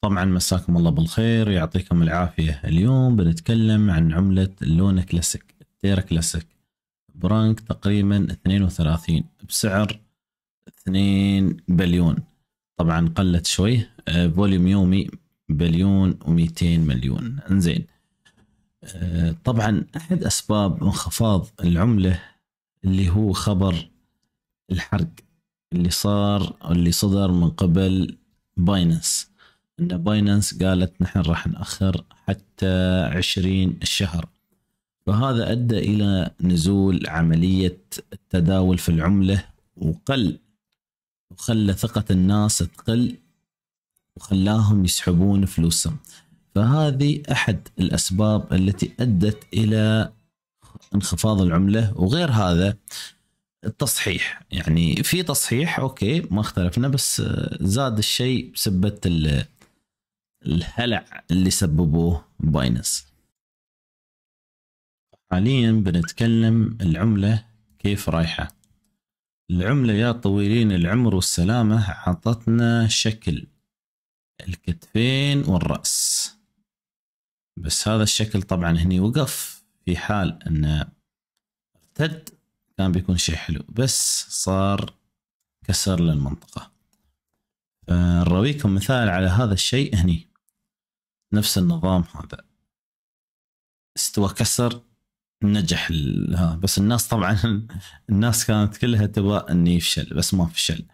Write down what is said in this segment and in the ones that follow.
طبعا مساكم الله بالخير يعطيكم العافية اليوم بنتكلم عن عملة اللون كلاسيك تيرا كلاسيك برانك تقريبا 32 بسعر 2 بليون طبعا قلت شوي آه، فوليوم يومي بليون و200 مليون انزين آه، طبعا احد اسباب انخفاض العمله اللي هو خبر الحرق اللي صار اللي صدر من قبل بايننس ان باينانس قالت نحن راح ناخر حتى 20 الشهر فهذا ادى الى نزول عمليه التداول في العمله وقل وخلى ثقه الناس تقل وخلاهم يسحبون فلوسهم فهذه احد الاسباب التي ادت الى انخفاض العمله وغير هذا التصحيح يعني في تصحيح اوكي ما اختلفنا بس زاد الشيء بسبه الهلع اللي سببوه باينس حاليا بنتكلم العملة كيف رايحة العملة يا طويلين العمر والسلامة عطتنا شكل الكتفين والرأس بس هذا الشكل طبعا هني وقف في حال انه ارتد كان بيكون شيء حلو بس صار كسر للمنطقة فنرويكم مثال على هذا الشيء هني نفس النظام هذا استوى كسر نجح ها بس الناس طبعا الناس كانت كلها تبغى انه يفشل بس ما فشل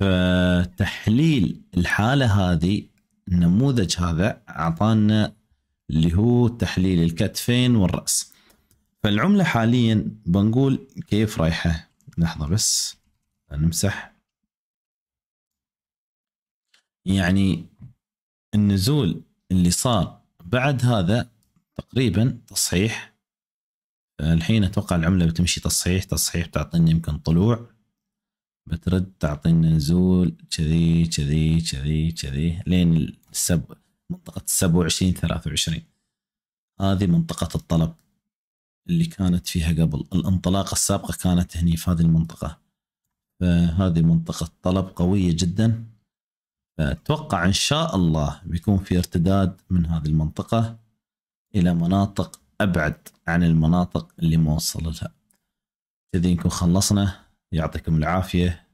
فتحليل الحاله هذه النموذج هذا اعطانا اللي هو تحليل الكتفين والراس فالعمله حاليا بنقول كيف رايحه لحظه بس نمسح يعني النزول اللي صار بعد هذا تقريبا تصحيح آه، الحين اتوقع العمله بتمشي تصحيح تصحيح تعطينا يمكن طلوع بترد تعطينا نزول كذي كذي كذي كذي لين السب منطقة السبعة وعشرين ثلاثة وعشرين هذه منطقة الطلب اللي كانت فيها قبل الانطلاقة السابقة كانت هني في هذه المنطقة فهذه منطقة طلب قوية جدا اتوقع ان شاء الله بيكون في ارتداد من هذه المنطقه الى مناطق ابعد عن المناطق اللي موصل لها كذي نكون خلصنا يعطيكم العافيه